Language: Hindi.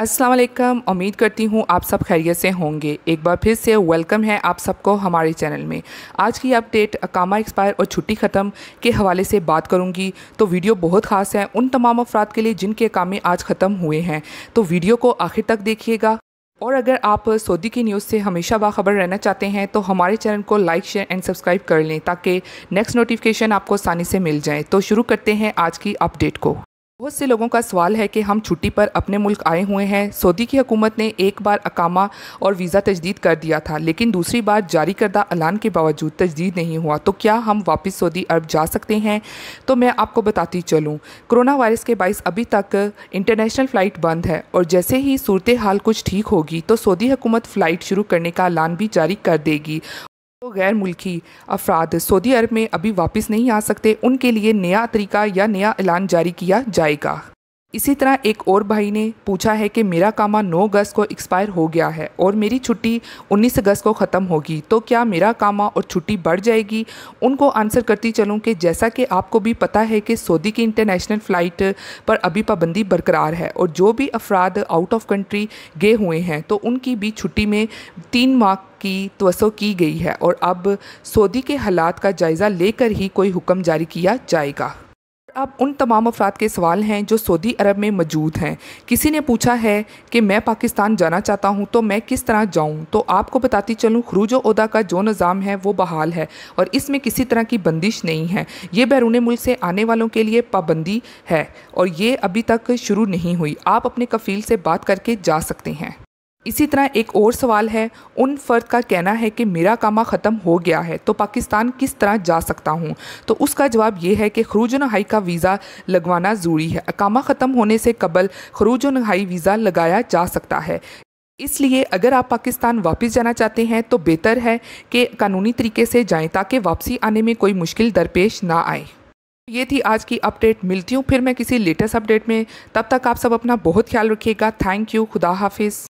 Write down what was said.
असलकम उम्मीद करती हूँ आप सब खैरियत से होंगे एक बार फिर से वेलकम है आप सबको हमारे चैनल में आज की अपडेट अकामा एक्सपायर और छुट्टी ख़त्म के हवाले से बात करूँगी तो वीडियो बहुत ख़ास है उन तमाम अफराद के लिए जिनके अकामे आज ख़त्म हुए हैं तो वीडियो को आखिर तक देखिएगा और अगर आप सऊदी की न्यूज़ से हमेशा बाखबर रहना चाहते हैं तो हमारे चैनल को लाइक शेयर एंड सब्सक्राइब कर लें ताकि नेक्स्ट नोटिफिकेशन आपको आसानी से मिल जाए तो शुरू करते हैं आज की अपडेट को बहुत से लोगों का सवाल है कि हम छुट्टी पर अपने मुल्क आए हुए हैं सऊदी की हुकूमत ने एक बार अकामा और वीज़ा तजदीद कर दिया था लेकिन दूसरी बार जारी करदा ऐलान के बावजूद तजदीद नहीं हुआ तो क्या हम वापस सऊदी अरब जा सकते हैं तो मैं आपको बताती चलूँ कोरोना वायरस के बायस अभी तक इंटरनेशनल फ़्लाइट बंद है और जैसे ही सूरत हाल कुछ ठीक होगी तो सऊदी हुकूमत फ़्लाइट शुरू करने का ऐलान भी जारी कर देगी तो गैर मुल्की अफराद सऊदी अरब में अभी वापस नहीं आ सकते उनके लिए नया तरीका या नया ऐलान जारी किया जाएगा इसी तरह एक और भाई ने पूछा है कि मेरा कामा 9 अगस्त को एक्सपायर हो गया है और मेरी छुट्टी 19 अगस्त को ख़त्म होगी तो क्या मेरा कामा और छुट्टी बढ़ जाएगी उनको आंसर करती चलूँ कि जैसा कि आपको भी पता है कि सऊदी की इंटरनेशनल फ़्लाइट पर अभी पाबंदी बरकरार है और जो भी अफराद आउट ऑफ कंट्री गए हुए हैं तो उनकी भी छुट्टी में तीन माह की तवसो की गई है और अब सऊदी के हालात का जायज़ा लेकर ही कोई हुक्म जारी किया जाएगा अब उन तमाम अफराद के सवाल हैं जो सऊदी अरब में मौजूद हैं किसी ने पूछा है कि मैं पाकिस्तान जाना चाहता हूं तो मैं किस तरह जाऊं तो आपको बताती चलूं खरूज उदा का जो निज़ाम है वो बहाल है और इसमें किसी तरह की बंदिश नहीं है ये बैरून मुल्क से आने वालों के लिए पाबंदी है और ये अभी तक शुरू नहीं हुई आप अपने कफ़ील से बात करके जा सकते हैं इसी तरह एक और सवाल है उन फ़र्द का कहना है कि मेरा कामा ख़त्म हो गया है तो पाकिस्तान किस तरह जा सकता हूँ तो उसका जवाब यह है कि खरूज नहाई का वीज़ा लगवाना ज़रूरी है कामा ख़त्म होने से कबल खरूज नहाई वीज़ा लगाया जा सकता है इसलिए अगर आप पाकिस्तान वापस जाना चाहते हैं तो बेहतर है कि कानूनी तरीके से जाएँ ताकि वापसी आने में कोई मुश्किल दरपेश ना आए ये थी आज की अपडेट मिलती हूँ फिर मैं किसी लेटेस्ट अपडेट में तब तक आप सब अपना बहुत ख्याल रखिएगा थैंक यू खुदा हाफिज़